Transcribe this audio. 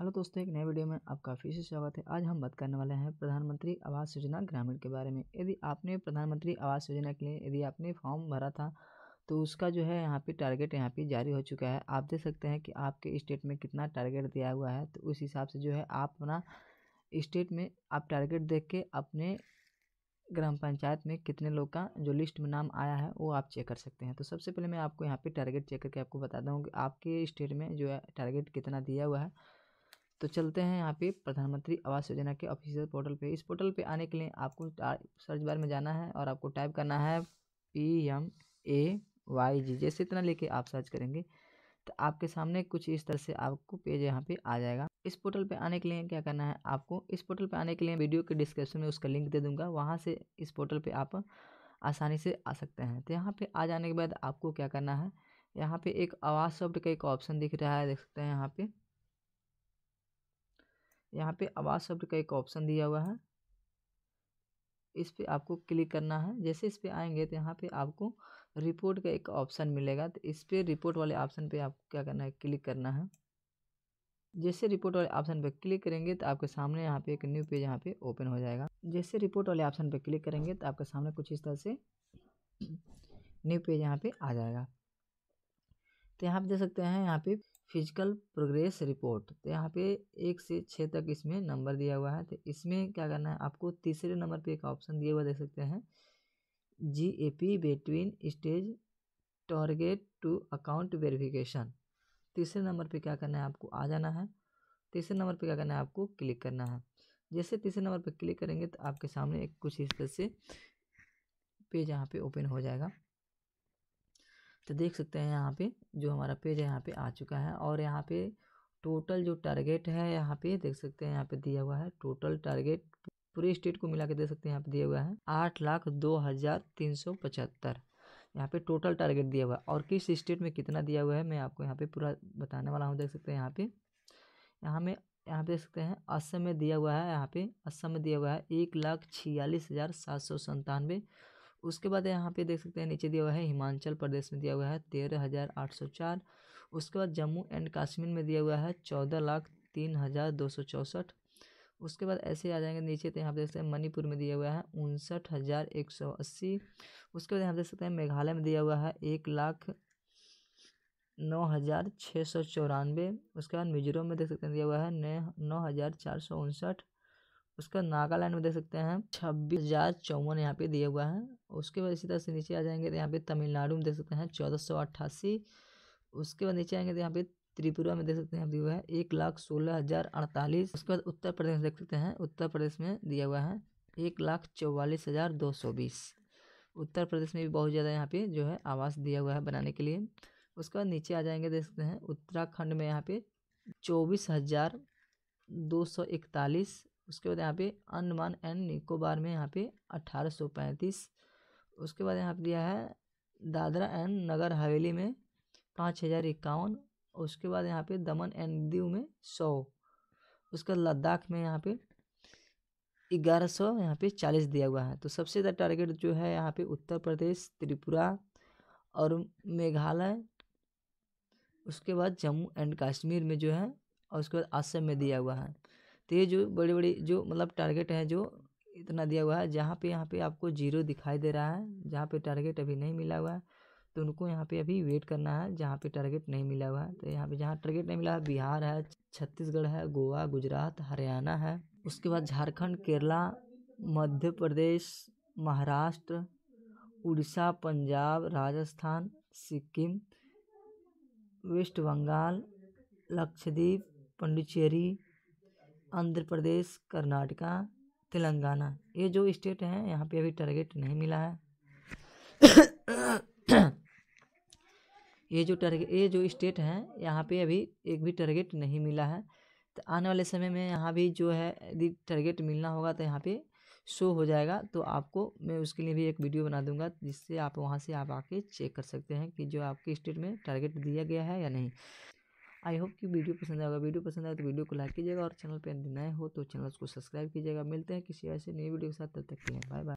hello दोस्तों एक नए वीडियो में आपका फिर से स्वागत है आज हम बात करने वाले हैं प्रधानमंत्री आवास योजना ग्रामीण के बारे में यदि आपने प्रधानमंत्री आवास योजना के लिए यदि आपने फॉर्म भरा था तो उसका जो है यहाँ पे टारगेट यहाँ पे जारी हो चुका है आप देख सकते हैं कि आपके स्टेट में कितना टारगेट दिया हुआ है तो उस हिसाब से जो है आप अपना स्टेट में आप टारगेट देख के अपने ग्राम पंचायत में कितने लोग का जो लिस्ट में नाम आया है वो आप चेक कर सकते हैं तो सबसे पहले मैं आपको यहाँ पर टारगेट चेक करके आपको बता दूँ कि आपके स्टेट में जो है टारगेट कितना दिया हुआ है तो चलते हैं यहाँ पे प्रधानमंत्री आवास योजना के ऑफिशियल पोर्टल पे इस पोर्टल पे आने के लिए आपको सर्च बार में जाना है और आपको टाइप करना है P M A Y G जैसे इतना लेके आप सर्च करेंगे तो आपके सामने कुछ इस तरह से आपको पेज यहाँ पे आ जाएगा इस पोर्टल पे आने के लिए क्या करना है आपको इस पोर्टल पे आने के लिए वीडियो के डिस्क्रिप्शन में उसका लिंक दे दूंगा वहाँ से इस पोर्टल पे आप आसानी से आ सकते हैं तो यहाँ पे आ जाने के बाद आपको क्या करना है यहाँ पे एक आवास शब्द का एक ऑप्शन दिख रहा है देख सकते हैं यहाँ पे यहाँ पे आवाज़ शब्द का एक ऑप्शन दिया हुआ है इस पर आपको क्लिक करना है जैसे इस पर आएंगे तो यहाँ पे आपको रिपोर्ट का एक ऑप्शन मिलेगा तो इस पर रिपोर्ट वाले ऑप्शन पे आपको क्या करना है क्लिक करना है जैसे रिपोर्ट वाले ऑप्शन पर क्लिक करेंगे तो आपके सामने यहाँ पे एक न्यू पेज यहाँ पे ओपन हो जाएगा जैसे रिपोर्ट वाले ऑप्शन पर क्लिक करेंगे तो आपके सामने कुछ इस तरह से न्यू पेज यहाँ पे आ जाएगा तो यहाँ पे देख सकते हैं यहाँ पे फिजिकल प्रोग्रेस रिपोर्ट तो यहाँ पे एक से छः तक इसमें नंबर दिया हुआ है तो इसमें क्या करना है आपको तीसरे नंबर पे एक ऑप्शन दिया हुआ देख सकते हैं G A P between stage target to account verification तीसरे नंबर पे क्या करना है आपको आ जाना है तीसरे नंबर पे क्या करना है आपको क्लिक करना है जैसे तीसरे नंबर पे क्लिक करेंगे तो आपके सामने एक कुछ इस तरह से पेज यहाँ पे ओपन हो जाएगा तो देख सकते हैं यहाँ पे जो हमारा पेज है यहाँ पे आ चुका है और यहाँ पे टोटल जो टारगेट है यहाँ पे देख सकते हैं यहाँ पे दिया हुआ है टोटल टारगेट पूरे स्टेट को मिला के देख सकते हैं यहाँ पे दिया हुआ है आठ लाख दो हज़ार तीन सौ पचहत्तर यहाँ पे टोटल टारगेट दिया हुआ है और किस स्टेट में कितना दिया हुआ है मैं आपको यहाँ पे पूरा बताने वाला हूँ देख सकते हैं यहाँ पे यहाँ में यहाँ पे देख सकते हैं असम में दिया हुआ है यहाँ पे असम में दिया हुआ है एक लाख छियालीस हज़ार सात सौ संतानवे उसके बाद यहाँ पे देख सकते हैं नीचे दिया हुआ है हिमाचल प्रदेश में दिया हुआ है तेरह हज़ार आठ सौ चार उसके बाद जम्मू एंड कश्मीर में दिया हुआ है चौदह लाख तीन हज़ार दो सौ चौंसठ उसके बाद ऐसे आ जाएंगे नीचे तो यहाँ पे देख सकते हैं मणिपुर में दिया हुआ है उनसठ हज़ार एक सौ अस्सी उसके बाद यहाँ देख सकते हैं मेघालय में दिया हुआ है एक लाख नौ हज़ार छः सौ चौरानवे उसके बाद मिजोरम में देख सकते हैं दिया हुआ है नौ हज़ार चार सौ उनसठ उसका नागालैंड में देख सकते हैं छब्बीस हजार चौवन यहाँ पे दिया हुआ है उसके बाद इसी तरह से नीचे आ जाएंगे तो यहाँ पे तमिलनाडु में देख सकते हैं चौदह सौ अट्ठासी उसके बाद नीचे आएंगे तो यहाँ पे त्रिपुरा में देख सकते हैं दिया हुआ है एक लाख सोलह हजार अड़तालीस उसके बाद उत्तर प्रदेश देख सकते हैं उत्तर प्रदेश में दिया हुआ है एक लाख चौवालीस हजार दो सौ बीस उत्तर प्रदेश में भी बहुत ज़्यादा यहाँ पे जो है आवास दिया हुआ है बनाने के लिए उसके बाद नीचे आ जाएंगे देख सकते हैं उत्तराखंड में यहाँ पे चौबीस हज़ार दो सौ इकतालीस उसके बाद यहाँ पे अंडमान एंड निकोबार में यहाँ पे अट्ठारह सौ पैंतीस उसके बाद यहाँ पे दिया है दादरा एंड नगर हवेली में पाँच हज़ार इक्यावन उसके बाद यहाँ पे दमन एंड दीव में सौ उसके बाद लद्दाख में यहाँ पे ग्यारह सौ यहाँ पे चालीस दिया हुआ है तो सबसे ज़्यादा टारगेट जो है यहाँ पे उत्तर प्रदेश त्रिपुरा और मेघालय उसके बाद जम्मू एंड कश्मीर में जो है और उसके बाद असम में दिया हुआ है तो ये जो बड़े बड़े जो मतलब टारगेट हैं जो इतना दिया हुआ है जहाँ पे यहाँ पे आपको जीरो दिखाई दे रहा है जहाँ पे टारगेट अभी नहीं मिला हुआ है तो उनको यहाँ पे अभी वेट करना है जहाँ पे टारगेट नहीं मिला हुआ है तो यहाँ पे जहाँ टारगेट नहीं मिला है बिहार है छत्तीसगढ़ है गोवा गुजरात हरियाणा है उसके बाद झारखंड केरला मध्य प्रदेश महाराष्ट्र उड़ीसा पंजाब राजस्थान सिक्किम वेस्ट बंगाल लक्षद्वीप पंडुचेरी आंध्र प्रदेश कर्नाटका तेलंगाना ये जो स्टेट हैं यहाँ पे अभी टारगेट नहीं मिला है ये जो टारगेट ये जो स्टेट हैं यहाँ पे अभी एक भी टारगेट नहीं मिला है तो आने वाले समय में यहाँ भी जो है यदि टारगेट मिलना होगा तो यहाँ पे शो हो जाएगा तो आपको मैं उसके लिए भी एक वीडियो बना दूंगा जिससे आप वहाँ से आप आके चेक कर सकते हैं कि जो आपके स्टेट में टारगेट दिया गया है या नहीं आई होप कि वीडियो पसंद आएगा वीडियो पसंद आए तो वीडियो को लाइक कीजिएगा और चैनल पर नए हो तो चैनल को सब्सक्राइब कीजिएगा मिलते हैं किसी ऐसे नई वीडियो के साथ तब तक के लिए बाय बाय